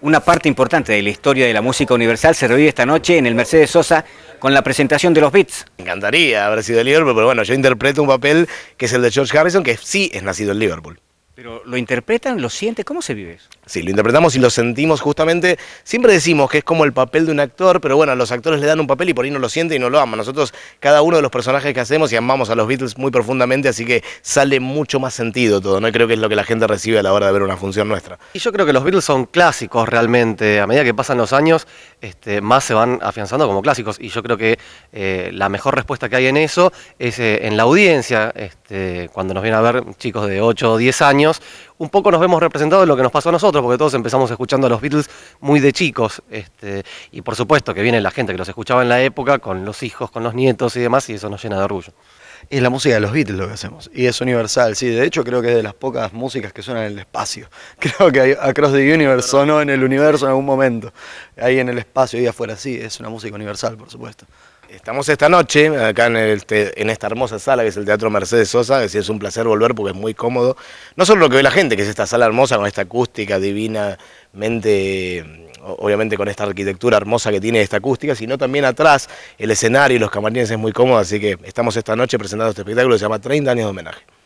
Una parte importante de la historia de la música universal se revive esta noche en el Mercedes Sosa con la presentación de los Beats. Me encantaría haber sido de Liverpool, pero bueno, yo interpreto un papel que es el de George Harrison, que sí es nacido en Liverpool. Pero lo interpretan, lo sienten, ¿cómo se vive eso? Sí, lo interpretamos y lo sentimos justamente. Siempre decimos que es como el papel de un actor, pero bueno, los actores le dan un papel y por ahí no lo siente y no lo aman. Nosotros, cada uno de los personajes que hacemos y amamos a los Beatles muy profundamente, así que sale mucho más sentido todo, ¿no? Creo que es lo que la gente recibe a la hora de ver una función nuestra. Y yo creo que los Beatles son clásicos realmente. A medida que pasan los años, este, más se van afianzando como clásicos. Y yo creo que eh, la mejor respuesta que hay en eso es eh, en la audiencia, este, cuando nos vienen a ver chicos de 8 o 10 años un poco nos vemos representados en lo que nos pasó a nosotros, porque todos empezamos escuchando a los Beatles muy de chicos. Este, y por supuesto que viene la gente que los escuchaba en la época, con los hijos, con los nietos y demás, y eso nos llena de orgullo. Es la música de los Beatles lo que hacemos. Y es universal, sí. De hecho, creo que es de las pocas músicas que suenan en el espacio. Creo que Across the Universe sonó en el universo en algún momento. Ahí en el espacio, y afuera, sí. Es una música universal, por supuesto. Estamos esta noche acá en, en, esta hermosa sala que es el Teatro Mercedes Sosa, es un placer volver porque es muy cómodo. No solo lo que ve la gente, que es esta sala hermosa con esta acústica divinamente obviamente con esta arquitectura hermosa que tiene esta acústica, sino también atrás el escenario y los camarines es muy cómodo, así que estamos esta noche presentando este espectáculo que se llama 30 años de homenaje.